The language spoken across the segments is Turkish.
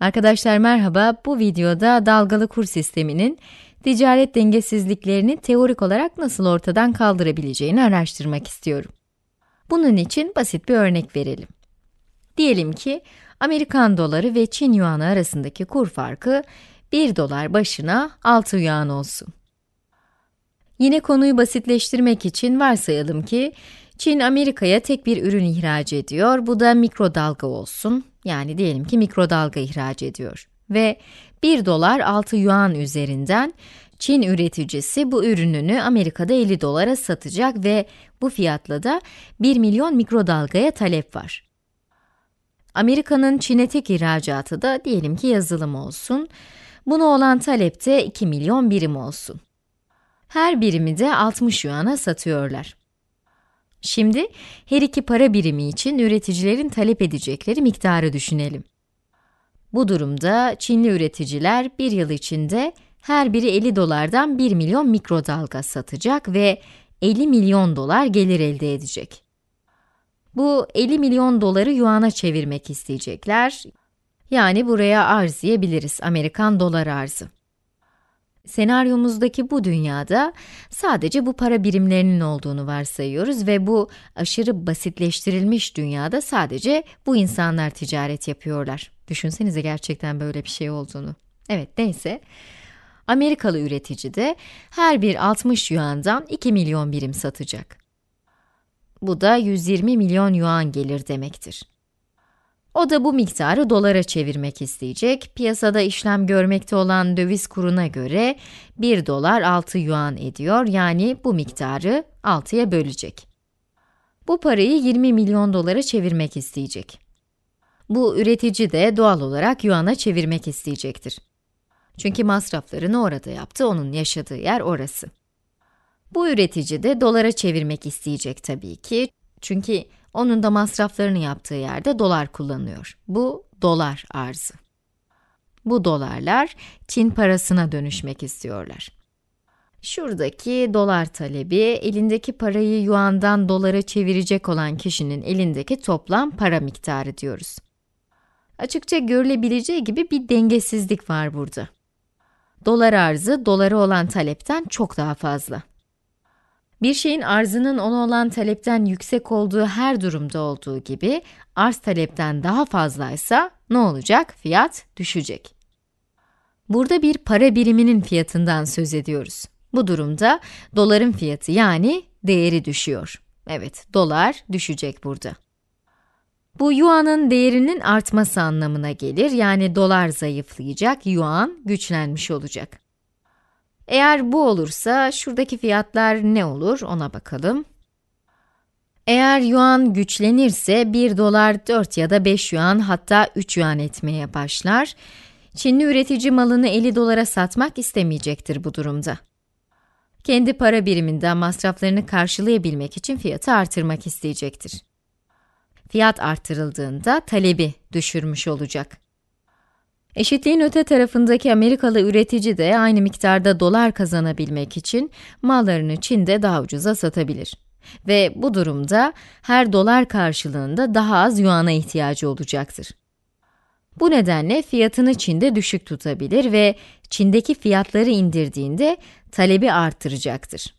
Arkadaşlar merhaba, bu videoda dalgalı kur sisteminin ticaret dengesizliklerini teorik olarak nasıl ortadan kaldırabileceğini araştırmak istiyorum. Bunun için basit bir örnek verelim. Diyelim ki, Amerikan doları ve Çin yuanı arasındaki kur farkı 1 dolar başına 6 yuan olsun. Yine konuyu basitleştirmek için varsayalım ki, Çin Amerika'ya tek bir ürün ihraç ediyor, bu da mikrodalga olsun yani diyelim ki mikrodalga ihraç ediyor ve 1 dolar 6 yuan üzerinden Çin üreticisi bu ürününü Amerika'da 50 dolara satacak ve bu fiyatla da 1 milyon mikrodalgaya talep var. Amerika'nın Çin'e tek ihracatı da diyelim ki yazılım olsun. Buna olan talep de 2 milyon birim olsun. Her birimi de 60 yuana satıyorlar. Şimdi her iki para birimi için üreticilerin talep edecekleri miktarı düşünelim. Bu durumda Çinli üreticiler bir yıl içinde her biri 50 dolardan 1 milyon mikrodalga satacak ve 50 milyon dolar gelir elde edecek. Bu 50 milyon doları yuana çevirmek isteyecekler. Yani buraya arz diyebiliriz, Amerikan dolar arzı. Senaryomuzdaki bu dünyada sadece bu para birimlerinin olduğunu varsayıyoruz ve bu aşırı basitleştirilmiş dünyada sadece bu insanlar ticaret yapıyorlar. Düşünsenize gerçekten böyle bir şey olduğunu. Evet neyse. Amerikalı üretici de her bir 60 yuandan 2 milyon birim satacak. Bu da 120 milyon yuan gelir demektir. O da bu miktarı dolara çevirmek isteyecek. Piyasada işlem görmekte olan döviz kuruna göre 1 dolar 6 yuan ediyor. Yani bu miktarı 6'ya bölecek. Bu parayı 20 milyon dolara çevirmek isteyecek. Bu üretici de doğal olarak yuana çevirmek isteyecektir. Çünkü masraflarını orada yaptı, onun yaşadığı yer orası. Bu üretici de dolara çevirmek isteyecek tabii ki. Çünkü onun da masraflarını yaptığı yerde dolar kullanıyor. Bu dolar arzı. Bu dolarlar Çin parasına dönüşmek istiyorlar. Şuradaki dolar talebi, elindeki parayı yuandan dolara çevirecek olan kişinin elindeki toplam para miktarı diyoruz. Açıkça görülebileceği gibi bir dengesizlik var burada. Dolar arzı, dolara olan talepten çok daha fazla. Bir şeyin arzının ona olan talepten yüksek olduğu her durumda olduğu gibi, arz talepten daha fazlaysa ne olacak? Fiyat düşecek. Burada bir para biriminin fiyatından söz ediyoruz. Bu durumda doların fiyatı yani değeri düşüyor. Evet, dolar düşecek burada. Bu yuanın değerinin artması anlamına gelir. Yani dolar zayıflayacak, yuan güçlenmiş olacak. Eğer bu olursa şuradaki fiyatlar ne olur ona bakalım. Eğer yuan güçlenirse 1 dolar 4 ya da 5 yuan hatta 3 yuan etmeye başlar. Çinli üretici malını 50 dolara satmak istemeyecektir bu durumda. Kendi para biriminden masraflarını karşılayabilmek için fiyatı artırmak isteyecektir. Fiyat artırıldığında talebi düşürmüş olacak. Eşitliğin öte tarafındaki Amerikalı üretici de aynı miktarda dolar kazanabilmek için mallarını Çin'de daha ucuza satabilir. Ve bu durumda her dolar karşılığında daha az yuana ihtiyacı olacaktır. Bu nedenle fiyatını Çin'de düşük tutabilir ve Çin'deki fiyatları indirdiğinde talebi arttıracaktır.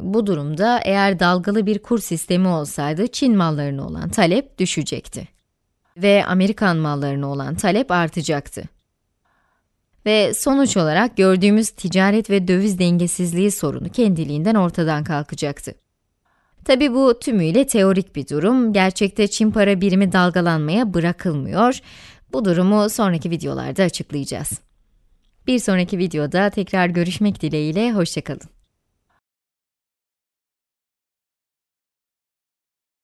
Bu durumda eğer dalgalı bir kur sistemi olsaydı Çin mallarına olan talep düşecekti ve Amerikan mallarına olan talep artacaktı. Ve sonuç olarak gördüğümüz ticaret ve döviz dengesizliği sorunu kendiliğinden ortadan kalkacaktı. Tabi bu tümüyle teorik bir durum. Gerçekte Çin para birimi dalgalanmaya bırakılmıyor. Bu durumu sonraki videolarda açıklayacağız. Bir sonraki videoda tekrar görüşmek dileğiyle, hoşçakalın.